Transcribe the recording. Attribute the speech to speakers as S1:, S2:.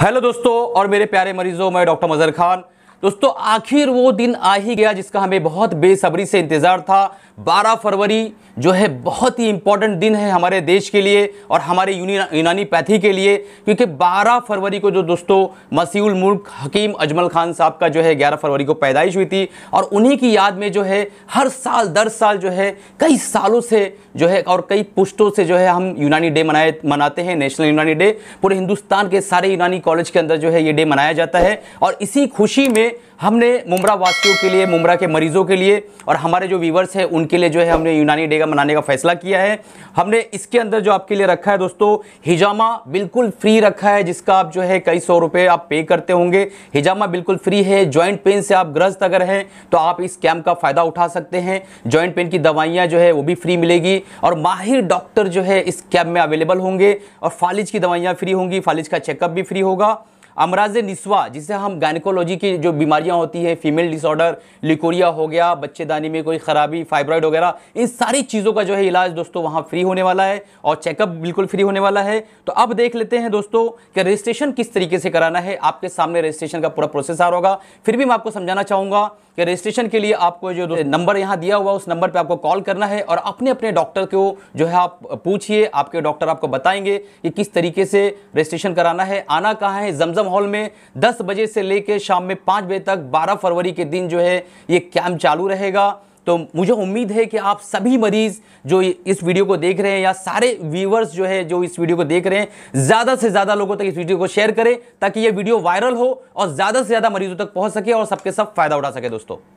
S1: hello दोस्तों और मेरे प्यारे मरीजों मैं डॉक्टर मजहर खान दोस्तों आखिर वो दिन आ ही गया जिसका हमें बहुत बेसब्री से इंतज़ार था 12 फरवरी जो है बहुत ही इंपॉर्टेंट दिन है हमारे देश के लिए और हमारे यूनानी पैथी के लिए क्योंकि 12 फरवरी को जो दोस्तों मसीउल मुल्क हकीम अजमल खान साहब का जो है 11 फरवरी को पैदाइश हुई थी और उन्हीं की याद में जो है हर साल दर साल जो है कई सालों से जो है और कई पुष्टों से जो है हम यूनानी डे मनाए मनाते हैं नेशनल यूनानी डे पूरे हिंदुस्तान के सारे यूनानी कॉलेज के अंदर जो है ये डे मनाया जाता है और इसी खुशी में हमने मुमरा वासियों के लिए मुमरा के मरीजों के लिए और हमारे जो व्यूवर्स हैं उनके लिए जो है हमने यूनानी डे का मनाने का फैसला किया है हमने इसके अंदर जो आपके लिए रखा है दोस्तों हिजामा बिल्कुल फ्री रखा है जिसका आप जो है कई सौ रुपये आप पे करते होंगे हिजामा बिल्कुल फ्री है ज्वाइंट पेन से आप ग्रस्त अगर हैं तो आप इस कैम्प का फ़ायदा उठा सकते हैं ज्वाइंट पेन की दवाइयाँ जो है वो भी फ्री मिलेगी और माहिर डॉक्टर जो है इस कैम्प में अवेलेबल होंगे और फालिज की दवाइयाँ फ्री होंगी फालिज का चेकअप भी फ्री होगा अमराज निस्वा जिसे हम गायनिकोलॉजी की जो बीमारियां होती है फीमेल डिसऑर्डर लिकोरिया हो गया बच्चेदानी में कोई खराबी फाइब्रॉइड वगैरह इन सारी चीज़ों का जो है इलाज दोस्तों वहाँ फ्री होने वाला है और चेकअप बिल्कुल फ्री होने वाला है तो अब देख लेते हैं दोस्तों कि रजिस्ट्रेशन किस तरीके से कराना है आपके सामने रजिस्ट्रेशन का पूरा प्रोसेस आ होगा फिर भी मैं आपको समझाना चाहूँगा कि रजिस्ट्रेशन के लिए आपको जो नंबर यहाँ दिया हुआ उस नंबर पर आपको कॉल करना है और अपने अपने डॉक्टर को जो है आप पूछिए आपके डॉक्टर आपको बताएंगे कि किस तरीके से रजिस्ट्रेशन कराना है आना कहाँ है जमजम सिस्टम हॉल में 10 बजे से लेकर शाम में 5 बजे तक 12 फरवरी के दिन जो है ये कैंप चालू रहेगा तो मुझे उम्मीद है कि आप सभी मरीज़ जो इस वीडियो को देख रहे हैं या सारे व्यूवर्स जो है जो इस वीडियो को देख रहे हैं ज़्यादा से ज़्यादा लोगों तक इस वीडियो को शेयर करें ताकि ये वीडियो वायरल हो और ज़्यादा से ज़्यादा मरीजों तक पहुंच सके और सबके सब फ़ायदा उठा सके दोस्तों